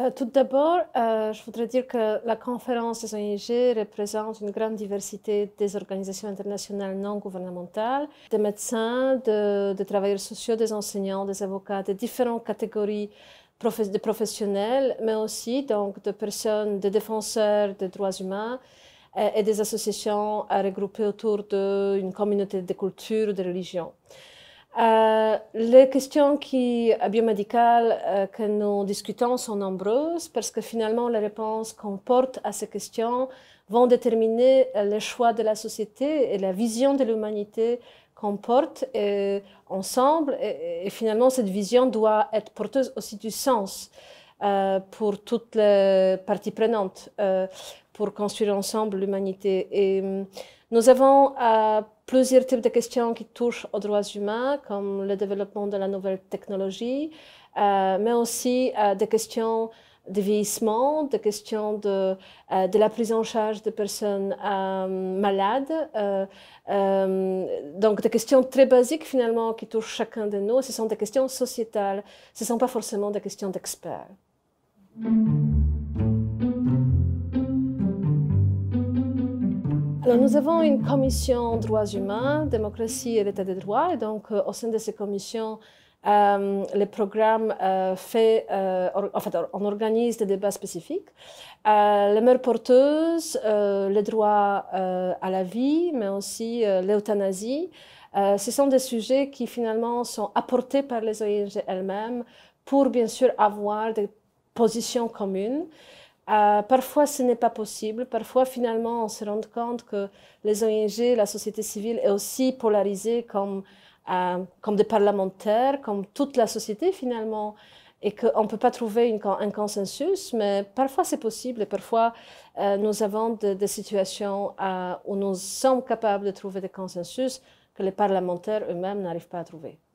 Euh, tout d'abord, euh, je voudrais dire que la conférence des ONG représente une grande diversité des organisations internationales non gouvernementales, des médecins, de, des travailleurs sociaux, des enseignants, des avocats, des différentes catégories de professionnels, mais aussi donc de personnes, de défenseurs des droits humains euh, et, des associations regroupées autour d'une communauté de culture ou de religion. Euh, les questions qui, euh, biomédicales euh, que nous discutons sont nombreuses parce que finalement les réponses qu'on porte à ces questions vont déterminer les choix de la société et la vision de l'humanité qu'on porte ensemble. et, finalement, cette vision doit être porteuse aussi du sens. Euh, pour toutes les parties prenantes, euh, pour construire ensemble l'humanité. Et euh, nous avons plusieurs types de questions qui touchent aux droits humains, comme le développement de la nouvelle technologie, mais aussi des questions de vieillissement, des questions de, la prise en charge de personnes malades. donc, des questions très basiques finalement qui touchent chacun de nous. Ce sont des questions sociétales, ce ne sont pas forcément des questions d'experts. Alors, nous avons une commission droits humains, démocratie et l'état des droits. Et donc, euh, au sein de ces commissions, euh, les programmes euh, euh, fait, on organise des débats spécifiques. les mères porteuses, les droits à la vie, mais aussi l'euthanasie, ce sont des sujets qui finalement sont apportés par les ONG elles-mêmes pour bien sûr avoir des position commune. Euh, parfois, ce n'est pas possible. Parfois, finalement, on se rend compte que les ONG, la société civile est aussi polarisée comme, euh, comme des parlementaires, comme toute la société finalement, et qu'on ne peut pas trouver un consensus, mais parfois c'est possible et parfois euh, nous avons des situations où nous sommes capables de trouver des consensus que les parlementaires eux-mêmes n'arrivent pas à trouver.